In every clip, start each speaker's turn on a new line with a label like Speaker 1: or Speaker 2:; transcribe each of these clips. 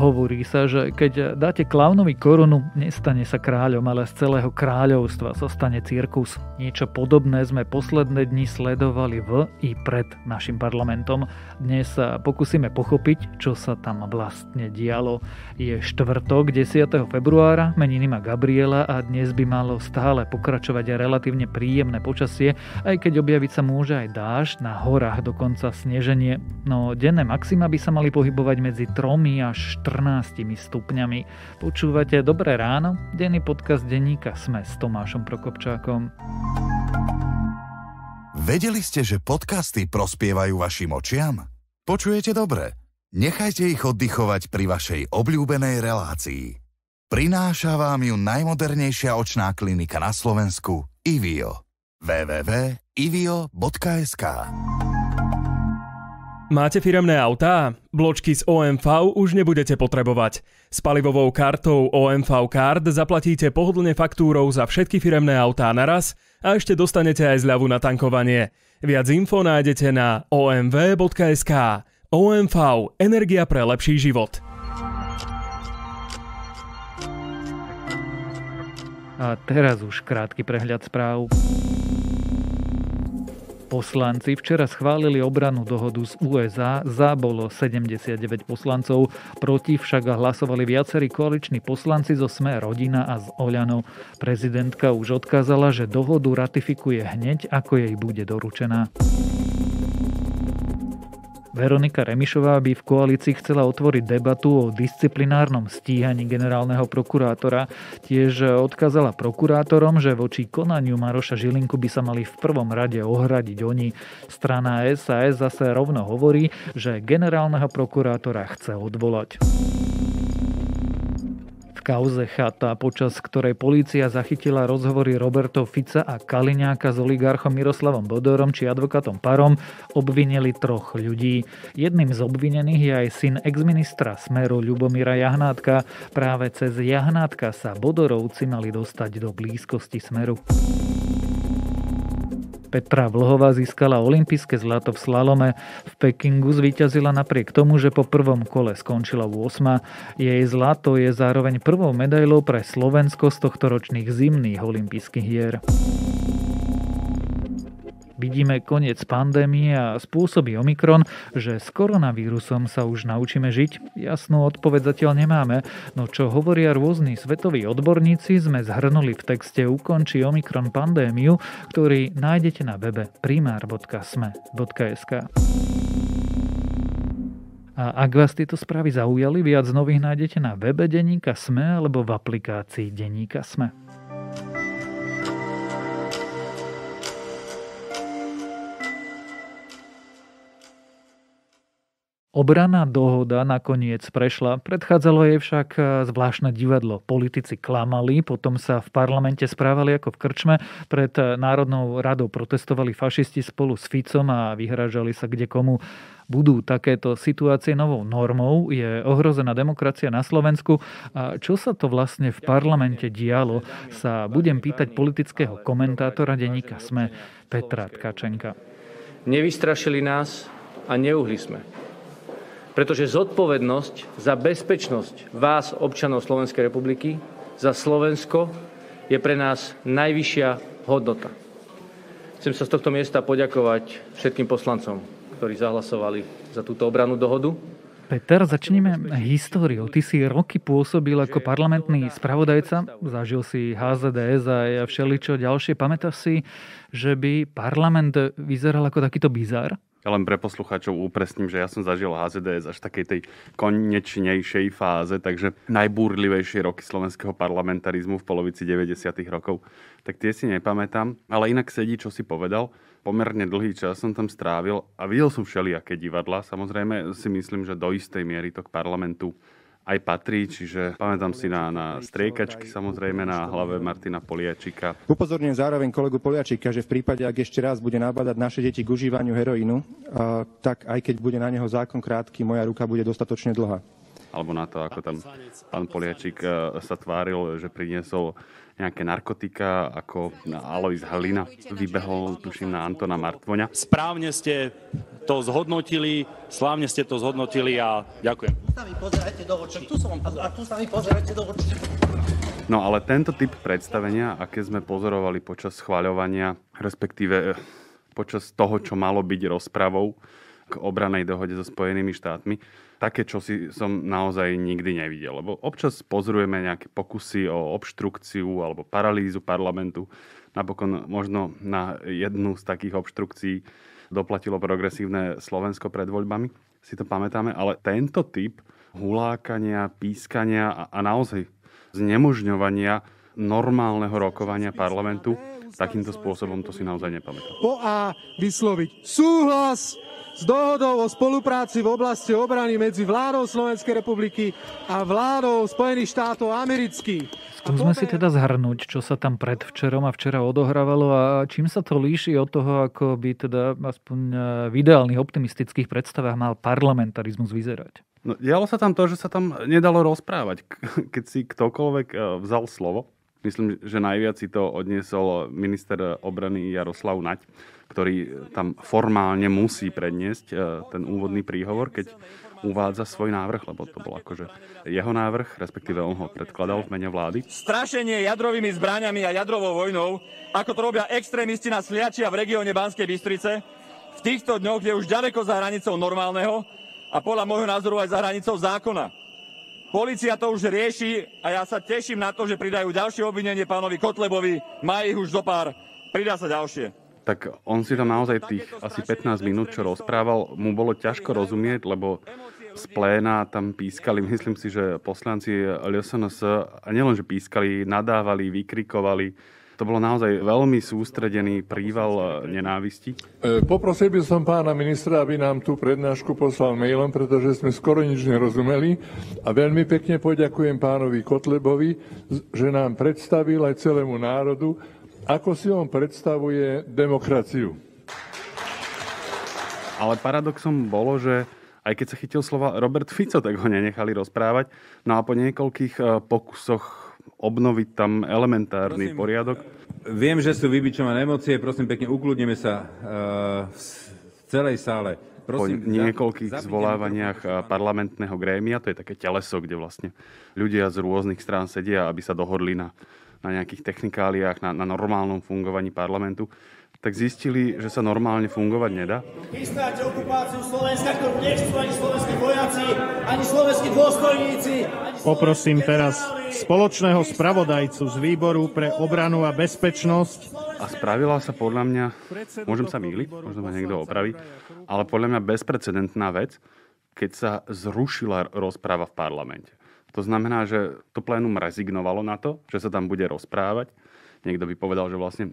Speaker 1: hovorí sa, že keď dáte klaunovi korunu, nestane sa kráľom, ale z celého kráľovstva sa stane cirkus. Niečo podobné sme posledné dni sledovali v i pred našim parlamentom. Dnes sa pokúsime pochopiť, čo sa tam vlastne dialo. Je štvrtok 10. februára, meniny má Gabriela a dnes by malo stále pokračovať relatívne príjemné počasie, aj keď objaviť sa môže aj dáž, na horách dokonca sneženie. No denné maxima by sa mali pohybovať medzi 3 až 4 14 stupňami. Počúvate Dobré ráno, denný podcast denníka Sme s Tomášom Prokopčákom. Vedeli ste, že podcasty prospievajú vašim očiam? Počujete dobre? Nechajte ich oddychovať pri vašej obľúbenej relácii. Prináša vám ju najmodernejšia očná klinika na Slovensku – IVIO. www.ivio.sk www.ivio.sk Máte firemné autá? Bločky z OMV už nebudete potrebovať. S palivovou kartou OMV Card zaplatíte pohodlne faktúrou za všetky firemné autá naraz a ešte dostanete aj zľavu na tankovanie. Viac info nájdete na omv.sk. OMV – Energia pre lepší život. A teraz už krátky prehľad správ poslanci včera schválili obranú dohodu z USA. Za bolo 79 poslancov, proti však hlasovali viacerí koaliční poslanci zo Sme rodina a z Oľano. Prezidentka už odkázala, že dohodu ratifikuje hneď, ako jej bude doručená. Veronika Remišová by v koalícii chcela otvoriť debatu o disciplinárnom stíhaní generálneho prokurátora. Tiež odkázala prokurátorom, že voči konaniu Maroša Žilinku by sa mali v prvom rade ohradiť oni. Strana SAS zase rovno hovorí, že generálneho prokurátora chce odvolať kauze Chata, počas ktorej polícia zachytila rozhovory Roberto Fica a Kaliňáka s oligarchom Miroslavom Bodorom či advokátom Parom, obvinili troch ľudí. Jedným z obvinených je aj syn exministra Smeru Ľubomíra Jahnátka. Práve cez Jahnátka sa Bodorovci mali dostať do blízkosti Smeru. Petra Vlhová získala olympijské zlato v slalome. V Pekingu zvíťazila napriek tomu, že po prvom kole skončila v 8. Jej zlato je zároveň prvou medailou pre Slovensko z tohto ročných zimných olympijských hier. Vidíme koniec pandémie a spôsobí Omikron, že s koronavírusom sa už naučíme žiť? Jasnú odpoveď zatiaľ nemáme, no čo hovoria rôzni svetoví odborníci, sme zhrnuli v texte Ukončí Omikron pandémiu, ktorý nájdete na webe primár.sme.sk. A ak vás tieto správy zaujali, viac nových nájdete na webe Deníka Sme alebo v aplikácii Deníka Sme. Obraná dohoda nakoniec prešla, predchádzalo jej však e, zvláštne divadlo. Politici klamali, potom sa v parlamente správali ako v krčme, pred e, Národnou radou protestovali fašisti spolu s Ficom a vyhražali sa kde komu. Budú takéto situácie novou normou? Je ohrozená demokracia na Slovensku? A čo sa to vlastne v parlamente dialo, sa budem pýtať politického komentátora denníka SME Petra Tkačenka. Nevystrašili nás a neuhli sme pretože zodpovednosť za bezpečnosť vás, občanov Slovenskej republiky, za Slovensko je pre nás najvyššia hodnota. Chcem sa z tohto miesta poďakovať všetkým poslancom, ktorí zahlasovali za túto obranú dohodu. Peter, začneme históriou. Ty si roky pôsobil ako parlamentný spravodajca, zažil si HZDS a všeličo ďalšie. Pamätáš si, že by parlament vyzeral ako takýto bizar?
Speaker 2: Ja len pre poslucháčov upresním, že ja som zažil HZDS až takej tej konečnejšej fáze, takže najbúrlivejšie roky slovenského parlamentarizmu v polovici 90. rokov. Tak tie si nepamätám, ale inak sedí, čo si povedal pomerne dlhý čas som tam strávil a videl som všelijaké divadla. Samozrejme si myslím, že do istej miery to k parlamentu aj patrí, čiže pamätám si na, na striekačky, samozrejme na hlave Martina Poliačika.
Speaker 1: Upozorňujem zároveň kolegu Poliačika, že v prípade, ak ešte raz bude nabadať naše deti k užívaniu heroínu, uh, tak aj keď bude na neho zákon krátky, moja ruka bude dostatočne dlhá.
Speaker 2: Alebo na to, ako tam pán Poliačik e, sa tváril, že priniesol nejaké narkotika, ako Alois Halina vybehol, tuším, na Antona Martvoňa. Správne ste to zhodnotili, slávne ste to zhodnotili a ďakujem. No ale tento typ predstavenia, aké sme pozorovali počas schváľovania, respektíve eh, počas toho, čo malo byť rozpravou k obranej dohode so Spojenými štátmi, také čo si som naozaj nikdy nevidel. Lebo občas pozorujeme nejaké pokusy o obštrukciu alebo paralýzu parlamentu. Napokon možno na jednu z takých obštrukcií doplatilo progresívne Slovensko pred voľbami. Si to pamätáme, ale tento typ hulákania, pískania a, a naozaj znemožňovania normálneho rokovania parlamentu takýmto spôsobom to si naozaj nepamätám.
Speaker 1: Po A vysloviť súhlas s dohodou o spolupráci v oblasti obrany medzi vládou Slovenskej republiky a vládou Spojených štátov amerických. Skúsme si teda zhrnúť, čo sa tam predvčerom a včera odohrávalo a čím sa to líši od toho, ako by teda aspoň e, v ideálnych optimistických predstavách mal parlamentarizmus vyzerať.
Speaker 2: No, dialo sa tam to, že sa tam nedalo rozprávať, keď si ktokoľvek e, vzal slovo. Myslím, že najviac si to odniesol minister obrany Jaroslav Nať ktorý e, tam formálne musí predniesť e, ten úvodný príhovor, keď uvádza svoj návrh, lebo to bol akože jeho návrh, respektíve on ho predkladal v mene vlády. Strašenie jadrovými zbraniami a jadrovou vojnou, ako to robia extrémisti na Sliačia v regióne Banskej Bystrice, v týchto dňoch je už ďaleko za hranicou normálneho a podľa môjho názoru aj za hranicou zákona. Polícia to už rieši a ja sa teším na to, že pridajú ďalšie obvinenie pánovi Kotlebovi. Má ich už zo pár. Pridá sa ďalšie tak on si tam naozaj tých asi 15 minút, čo rozprával, mu bolo ťažko rozumieť, lebo z pléna tam pískali, myslím si, že poslanci LSNS, a nielenže pískali, nadávali, vykrikovali, to bolo naozaj veľmi sústredený príval nenávisti. E, poprosil by
Speaker 1: som pána ministra, aby nám tú prednášku poslal mailom, pretože sme skoro nič nerozumeli. A veľmi pekne poďakujem pánovi Kotlebovi, že nám predstavil aj celému
Speaker 2: národu, ako si on predstavuje demokraciu? Ale paradoxom bolo, že aj keď sa chytil slova Robert Fico, tak ho nenechali rozprávať. No a po niekoľkých e, pokusoch obnoviť tam elementárny prosím, poriadok. E, viem, že sú vybičované emócie, prosím pekne, ukludneme sa e, v celej sále. Prosím, po niekoľkých zvolávaniach parlamentného grémia, to je také teleso, kde vlastne ľudia z rôznych strán sedia, aby sa dohodli na na nejakých technikáliách, na, na normálnom fungovaní parlamentu, tak zistili, že sa normálne fungovať nedá. Vystáte
Speaker 1: okupáciu Slovenska, ktorú nechcú ani slovenskí vojaci, ani slovenskí dôstojníci.
Speaker 2: Poprosím teraz spoločného spravodajcu z výboru pre obranu a bezpečnosť. A spravila sa podľa mňa, môžem sa mýliť, možno ma niekto opraví, ale podľa mňa bezprecedentná vec, keď sa zrušila rozpráva v parlamente. To znamená, že to plénum rezignovalo na to, že sa tam bude rozprávať. Niekto by povedal, že vlastne e,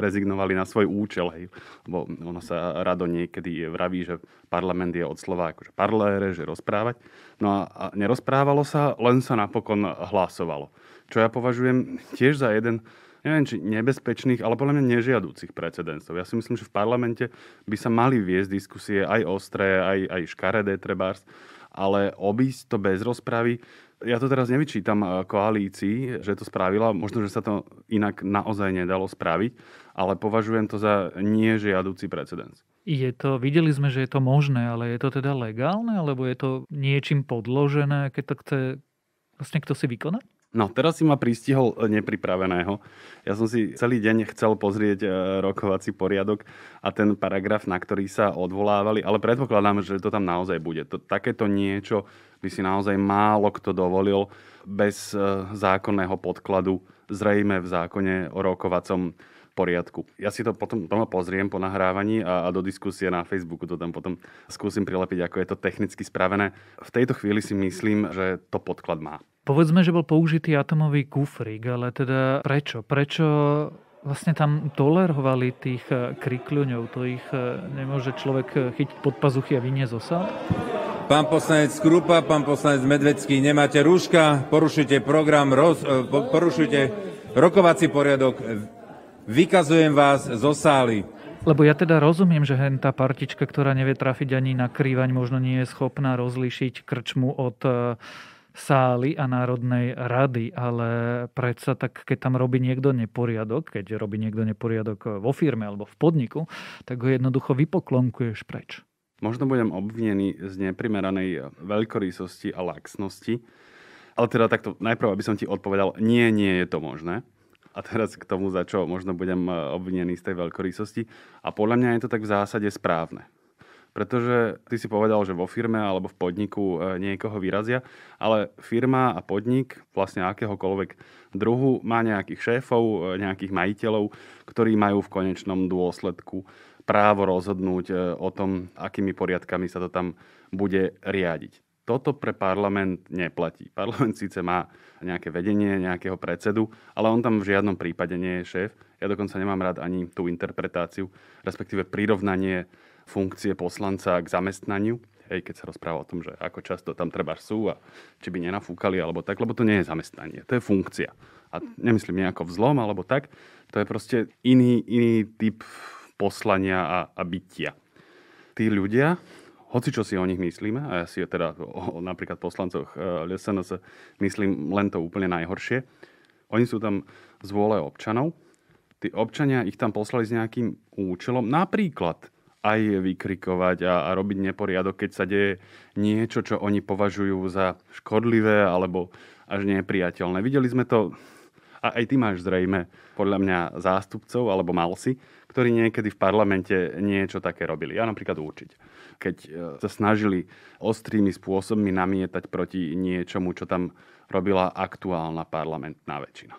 Speaker 2: rezignovali na svoj účel. Hej. Lebo ono sa rado niekedy vraví, že parlament je od slova akože parlére, že rozprávať. No a, a nerozprávalo sa, len sa napokon hlasovalo. Čo ja považujem tiež za jeden neviem, či nebezpečných, ale podľa mňa nežiadúcich precedensov. Ja si myslím, že v parlamente by sa mali viesť diskusie aj ostré, aj, aj škaredé trebárs, ale obísť to bez rozpravy ja to teraz nevyčítam eh, koalícii, že to spravila. Možno, že sa to inak naozaj nedalo spraviť, ale považujem to za nežiaducí precedens.
Speaker 1: Je to, videli sme, že je to možné, ale je to teda legálne, alebo je to niečím podložené, keď to chce vlastne kto si vykonať?
Speaker 2: No, teraz si ma pristihol eh, nepripraveného. Ja som si celý deň chcel pozrieť eh, rokovací poriadok a ten paragraf, na ktorý sa odvolávali, ale predpokladám, že to tam naozaj bude. To, takéto niečo by si naozaj málo kto dovolil bez eh, zákonného podkladu, zrejme v zákone o rokovacom poriadku. Ja si to potom doma pozriem po nahrávaní a, a do diskusie na Facebooku to tam potom skúsim prilepiť, ako je to technicky spravené. V tejto chvíli si myslím, že to podklad má.
Speaker 1: Povedzme, že bol použitý atomový kufrík, ale teda prečo? Prečo vlastne tam tolerovali tých eh, krikľuňov? To ich eh, nemôže človek eh, chytiť pod pazuchy a vyniesť osal? Pán poslanec Krupa, pán poslanec Medvecký, nemáte rúška, porušujte program, roz, porušujte rokovací poriadok. Vykazujem vás zo sály. Lebo ja teda rozumiem, že hen tá partička, ktorá nevie trafiť ani na krývaň, možno nie je schopná rozlíšiť krčmu od sály a Národnej rady, ale predsa tak, keď tam robí niekto neporiadok, keď robí niekto neporiadok vo firme alebo v podniku, tak ho jednoducho vypoklonkuješ preč.
Speaker 2: Možno budem obvinený z neprimeranej veľkorysosti a laxnosti, ale teda takto, najprv, aby som ti odpovedal, nie, nie je to možné. A teraz k tomu, za čo možno budem obvinený z tej veľkorýsosti. A podľa mňa je to tak v zásade správne pretože ty si povedal, že vo firme alebo v podniku e, niekoho vyrazia, ale firma a podnik vlastne akéhokoľvek druhu má nejakých šéfov, e, nejakých majiteľov, ktorí majú v konečnom dôsledku právo rozhodnúť e, o tom, akými poriadkami sa to tam bude riadiť. Toto pre parlament neplatí. Parlament síce má nejaké vedenie, nejakého predsedu, ale on tam v žiadnom prípade nie je šéf. Ja dokonca nemám rád ani tú interpretáciu, respektíve prirovnanie funkcie poslanca k zamestnaniu. Hej, keď sa rozpráva o tom, že ako často tam treba sú a či by nenafúkali alebo tak, lebo to nie je zamestnanie, to je funkcia. A nemyslím nejako vzlom alebo tak, to je proste iný, iný typ poslania a, a bytia. Tí ľudia, hoci čo si o nich myslíme, a ja si teda o, o napríklad poslancoch e, LSNS myslím len to úplne najhoršie, oni sú tam z vôle občanov, tí občania ich tam poslali s nejakým účelom, napríklad aj vykrikovať a, a robiť neporiadok, keď sa deje niečo, čo oni považujú za škodlivé alebo až nepriateľné. Videli sme to, a aj ty máš zrejme, podľa mňa, zástupcov, alebo mal si, ktorí niekedy v parlamente niečo také robili. Ja napríklad určite. Keď e, sa snažili ostrými spôsobmi namietať proti niečomu, čo tam robila aktuálna parlamentná väčšina.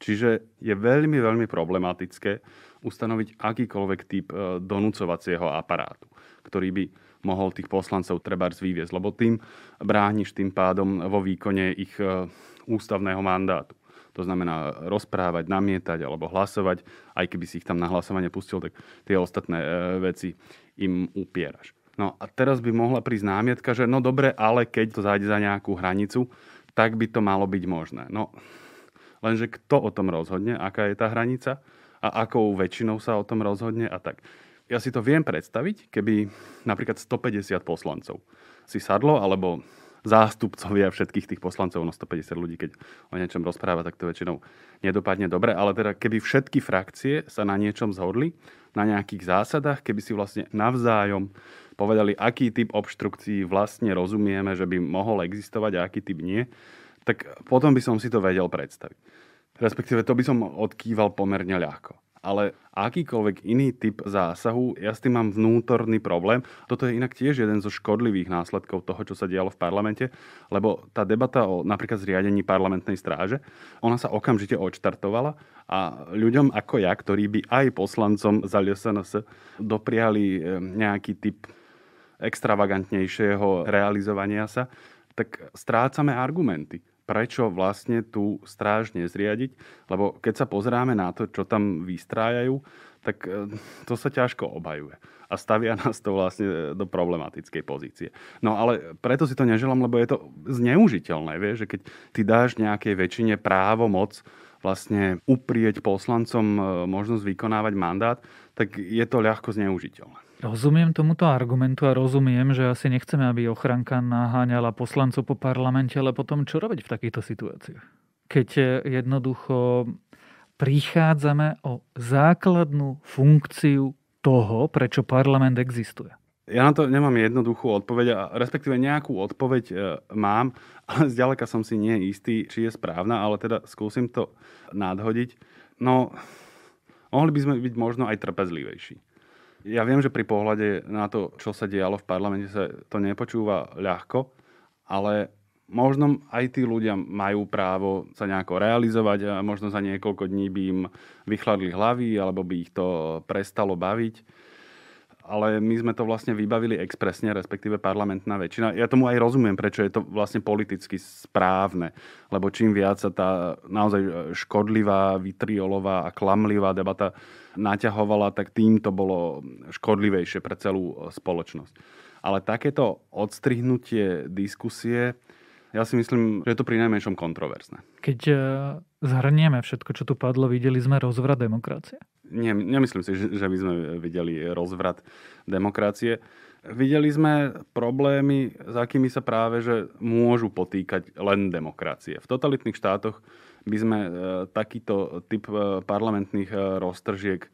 Speaker 2: Čiže je veľmi, veľmi problematické ustanoviť akýkoľvek typ e, donúcovacieho aparátu, ktorý by mohol tých poslancov treba vyviezť, lebo tým brániš tým pádom vo výkone ich e, ústavného mandátu. To znamená rozprávať, namietať alebo hlasovať, aj keby si ich tam na hlasovanie pustil, tak tie ostatné e, veci im upieraš. No a teraz by mohla prísť námietka, že no dobre, ale keď to zájde za nejakú hranicu, tak by to malo byť možné. No Lenže kto o tom rozhodne, aká je tá hranica a akou väčšinou sa o tom rozhodne a tak. Ja si to viem predstaviť, keby napríklad 150 poslancov si sadlo, alebo zástupcovia všetkých tých poslancov, no 150 ľudí, keď o niečom rozpráva, tak to väčšinou nedopadne dobre. Ale teda keby všetky frakcie sa na niečom zhodli, na nejakých zásadách, keby si vlastne navzájom povedali, aký typ obštrukcií vlastne rozumieme, že by mohol existovať a aký typ nie, tak potom by som si to vedel predstaviť. Respektíve to by som odkýval pomerne ľahko. Ale akýkoľvek iný typ zásahu, ja s tým mám vnútorný problém. Toto je inak tiež jeden zo škodlivých následkov toho, čo sa dialo v parlamente, lebo tá debata o napríklad zriadení parlamentnej stráže, ona sa okamžite odštartovala a ľuďom ako ja, ktorí by aj poslancom za LSNS dopriali e, nejaký typ extravagantnejšieho realizovania sa, tak strácame argumenty prečo vlastne tú stráž nezriadiť, lebo keď sa pozráme na to, čo tam vystrájajú, tak e, to sa ťažko obhajuje. A stavia nás to vlastne e, do problematickej pozície. No ale preto si to neželám, lebo je to zneužiteľné, vieš, že keď ty dáš nejakej väčšine právo, moc vlastne uprieť poslancom e, možnosť vykonávať mandát, tak je to ľahko zneužiteľné.
Speaker 1: Rozumiem tomuto argumentu a rozumiem, že asi nechceme, aby ochranka naháňala poslancov po parlamente, ale potom čo robiť v takýchto situáciách? Keď e, jednoducho prichádzame o základnú funkciu toho, prečo parlament existuje.
Speaker 2: Ja na to nemám jednoduchú odpoveď, a respektíve nejakú odpoveď e, mám, ale zďaleka som si nie istý, či je správna, ale teda skúsim to nadhodiť. No, mohli by sme byť možno aj trpezlivejší. Ja viem, že pri pohľade na to, čo sa dialo v parlamente, sa to nepočúva ľahko, ale možno aj tí ľudia majú právo sa nejako realizovať a možno za niekoľko dní by im vychladli hlavy alebo by ich to prestalo baviť ale my sme to vlastne vybavili expresne, respektíve parlamentná väčšina. Ja tomu aj rozumiem, prečo je to vlastne politicky správne, lebo čím viac sa tá naozaj e, škodlivá, vitriolová a klamlivá debata naťahovala, tak tým to bolo škodlivejšie pre celú e, spoločnosť. Ale takéto odstrihnutie diskusie, ja si myslím, že je to pri najmenšom kontroverzné.
Speaker 1: Keď e, zhrnieme všetko, čo tu padlo, videli sme rozvrat demokracie
Speaker 2: nie, nemyslím si, že by sme videli rozvrat demokracie. Videli sme problémy, s akými sa práve že môžu potýkať len demokracie. V totalitných štátoch by sme e, takýto typ e, parlamentných e, roztržiek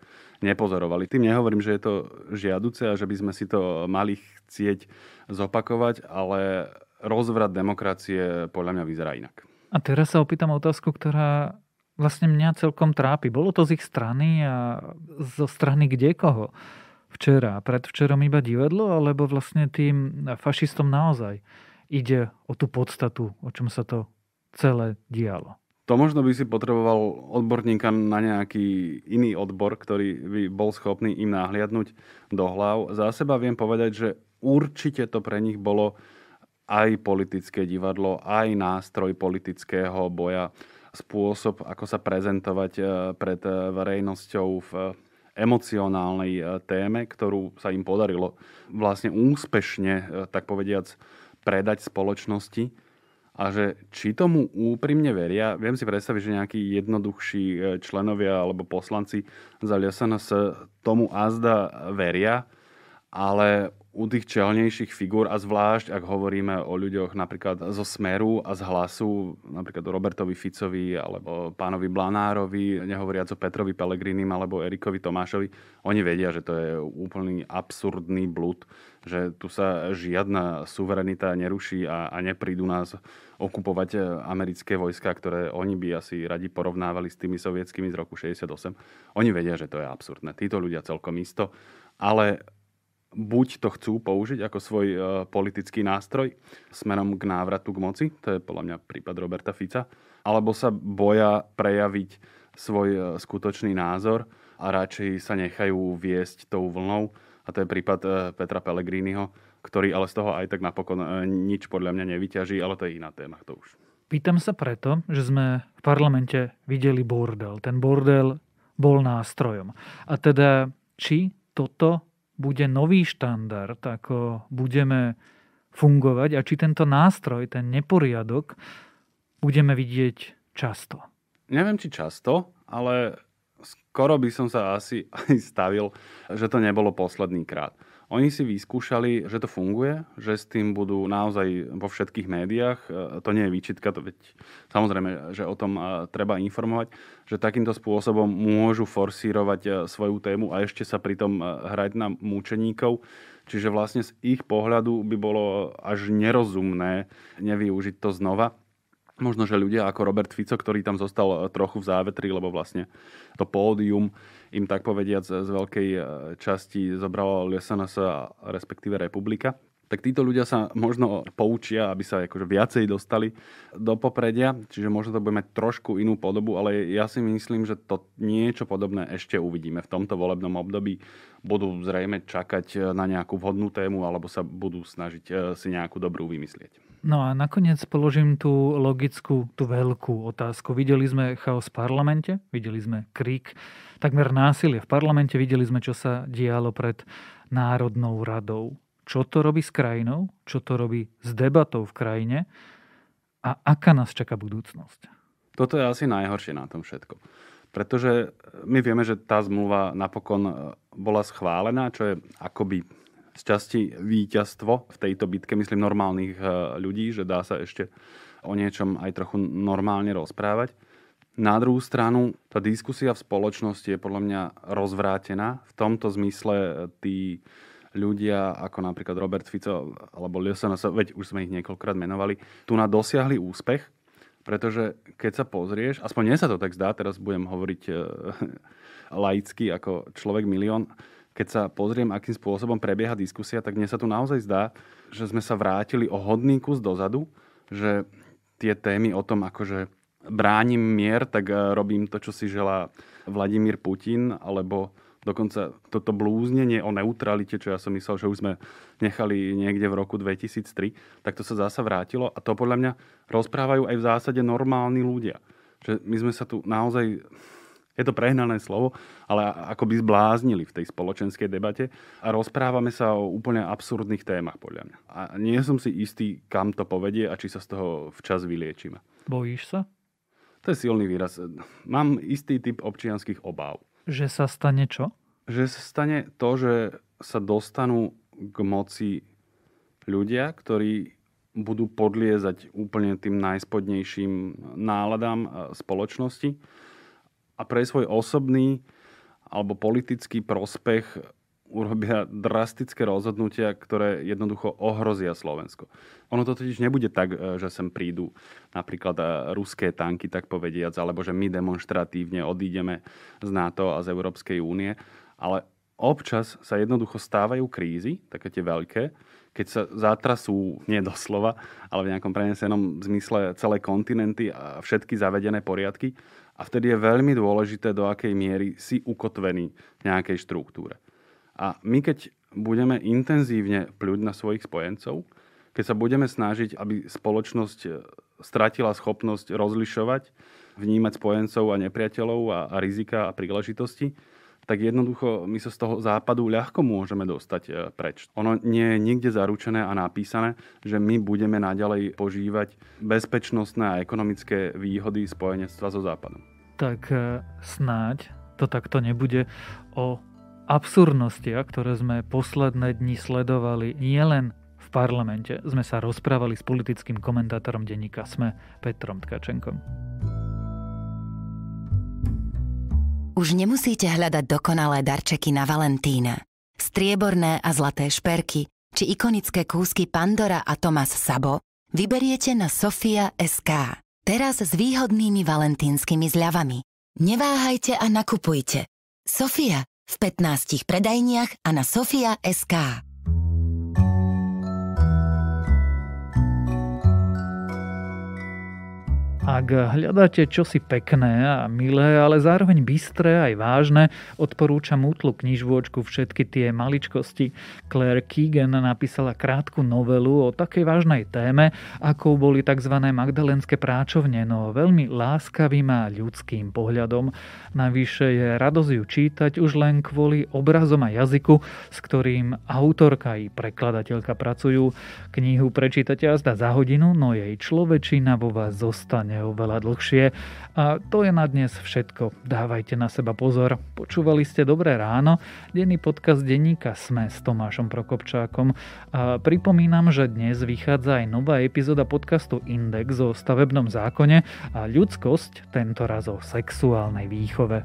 Speaker 2: nepozorovali. Tým nehovorím, že je to žiaduce a že by sme si to mali chcieť zopakovať, ale rozvrat demokracie podľa mňa vyzerá inak.
Speaker 1: A teraz sa opýtam otázku, ktorá vlastne mňa celkom trápi. Bolo to z ich strany a zo strany kde koho. Včera, predvčerom iba divadlo, alebo vlastne tým fašistom naozaj ide o tú podstatu, o čom sa to celé dialo.
Speaker 2: To možno by si potreboval odborníka na nejaký iný odbor, ktorý by bol schopný im nahliadnúť do hlav. Za seba viem povedať, že určite to pre nich bolo aj politické divadlo, aj nástroj politického boja spôsob, ako sa prezentovať e, pred e, verejnosťou v e, emocionálnej téme, ktorú sa im podarilo vlastne úspešne, tak povediac, predať spoločnosti. A že či tomu úprimne veria, viem si predstaviť, že nejakí jednoduchší členovia alebo poslanci za sa tomu azda veria, ale u tých čelnejších figur a zvlášť, ak hovoríme o ľuďoch napríklad zo Smeru a z Hlasu, napríklad o Robertovi Ficovi alebo pánovi Blanárovi, nehovoriac o Petrovi Pelegrinim alebo Erikovi Tomášovi, oni vedia, že to je úplný absurdný blud, že tu sa žiadna suverenita neruší a, a neprídu nás okupovať eh, americké vojska, ktoré oni by asi radi porovnávali s tými sovietskými z roku 68. Oni vedia, že to je absurdné. Títo ľudia celkom isto. Ale buď to chcú použiť ako svoj e, politický nástroj smerom k návratu k moci, to je podľa mňa prípad Roberta Fica, alebo sa boja prejaviť svoj e, skutočný názor a radšej sa nechajú viesť tou vlnou. A to je prípad e, Petra Pellegriniho, ktorý ale z toho aj tak napokon e, nič podľa mňa nevyťaží, ale to je iná téma to už.
Speaker 1: Pýtam sa preto, že sme v parlamente videli bordel. Ten bordel bol nástrojom. A teda, či toto bude nový štandard, ako budeme fungovať a či tento nástroj, ten neporiadok, budeme vidieť často.
Speaker 2: Neviem, či často, ale skoro by som sa asi aj stavil, že to nebolo posledný krát. Oni si vyskúšali, že to funguje, že s tým budú naozaj vo všetkých médiách. E, to nie je výčitka, to veď samozrejme, že o tom e, treba informovať, že takýmto spôsobom môžu forsírovať e, svoju tému a ešte sa pritom hrať na múčeníkov. Čiže vlastne z ich pohľadu by bolo až nerozumné nevyužiť to znova. Možno, že ľudia ako Robert Fico, ktorý tam zostal eh, trochu v závetri, lebo vlastne to pódium im tak povediac eh, z veľkej eh, časti zobralo SNS, respektíve republika tak títo ľudia sa možno poučia, aby sa akože viacej dostali do popredia, čiže možno to bude mať trošku inú podobu, ale ja si myslím, že to niečo podobné ešte uvidíme v tomto volebnom období. Budú zrejme čakať na nejakú vhodnú tému alebo sa budú snažiť si nejakú dobrú vymyslieť.
Speaker 1: No a nakoniec položím tú logickú, tú veľkú otázku. Videli sme chaos v parlamente, videli sme krík, takmer násilie v parlamente, videli sme, čo sa dialo pred Národnou radou. Čo to robí s krajinou, čo to robí s debatou v krajine a aká nás čaká budúcnosť?
Speaker 2: Toto je asi najhoršie na tom všetko. Pretože my vieme, že tá zmluva napokon e, bola schválená, čo je akoby z časti víťazstvo v tejto bitke, myslím normálnych eh, ľudí, že dá sa ešte o niečom aj trochu normálne rozprávať. Na druhú stranu, tá diskusia v spoločnosti je podľa mňa rozvrátená. V tomto zmysle eh, tí ľudia, ako napríklad Robert Fico alebo Liosanos, veď už sme ich niekoľkokrát menovali, tu na dosiahli úspech, pretože keď sa pozrieš, aspoň nie sa to tak zdá, teraz budem hovoriť eh, laicky ako človek milión, keď sa pozriem, akým spôsobom prebieha diskusia, tak mne sa tu naozaj zdá, že sme sa vrátili o hodný kus dozadu, že tie témy o tom, akože bránim mier, tak e, robím to, čo si želá Vladimír Putin, alebo dokonca toto blúznenie o neutralite, čo ja som myslel, že už sme nechali niekde v roku 2003, tak to sa zasa vrátilo a to podľa mňa rozprávajú aj v zásade normálni ľudia. Že my sme sa tu naozaj je to prehnané slovo, ale ako by zbláznili v tej spoločenskej debate a rozprávame sa o úplne absurdných témach, podľa mňa. A nie som si istý, kam to povedie a či sa z toho včas vyliečíme. Bojíš sa? To je silný výraz. Mám istý typ občianských obáv.
Speaker 1: Že sa stane čo?
Speaker 2: Že sa stane to, že sa dostanú k moci ľudia, ktorí budú podliezať úplne tým najspodnejším náladám spoločnosti a pre svoj osobný alebo politický prospech urobia drastické rozhodnutia, ktoré jednoducho ohrozia Slovensko. Ono to totiž nebude tak, e, že sem prídu napríklad e, ruské tanky, tak povediac, alebo že my demonstratívne odídeme z NATO a z Európskej únie, ale občas sa jednoducho stávajú krízy, také tie veľké, keď sa zátrasú, nie doslova, ale v nejakom prenesenom zmysle celé kontinenty a všetky zavedené poriadky a vtedy je veľmi dôležité, do akej miery si ukotvený v nejakej štruktúre. A my keď budeme intenzívne pľuť na svojich spojencov, keď sa budeme snažiť, aby spoločnosť e, stratila schopnosť rozlišovať, vnímať spojencov a nepriateľov a, a rizika a príležitosti, tak jednoducho my sa z toho západu ľahko môžeme dostať e, preč. Ono nie je nikde zaručené a napísané, že my budeme naďalej požívať bezpečnostné a ekonomické výhody spojenectva so západom.
Speaker 1: Tak e, snáď to takto nebude o absurdnostiach, ktoré sme posledné dni sledovali nielen v parlamente. Sme sa rozprávali s politickým komentátorom denníka SME Petrom Tkačenkom. Už nemusíte hľadať dokonalé darčeky na Valentína. Strieborné a zlaté šperky či ikonické kúsky Pandora a Tomas Sabo vyberiete na Sofia SK. Teraz s výhodnými valentínskymi zľavami. Neváhajte a nakupujte. Sofia v 15 predajniach a na Sofia SK. Ak hľadáte čosi pekné a milé, ale zároveň bystré aj vážne, odporúčam útlu knižvôčku všetky tie maličkosti. Claire Keegan napísala krátku novelu o takej vážnej téme, ako boli tzv. magdalenské práčovne, no veľmi láskavým a ľudským pohľadom. Navyše je radosť ju čítať už len kvôli obrazom a jazyku, s ktorým autorka i prekladateľka pracujú. Knihu prečítate azda za hodinu, no jej človečina vo vás zostane zvyčajne oveľa dlhšie. A to je na dnes všetko. Dávajte na seba pozor. Počúvali ste Dobré ráno, denný podcast denníka Sme s Tomášom Prokopčákom. A pripomínam, že dnes vychádza aj nová epizóda podcastu Index o stavebnom zákone a ľudskosť, tento raz o sexuálnej výchove.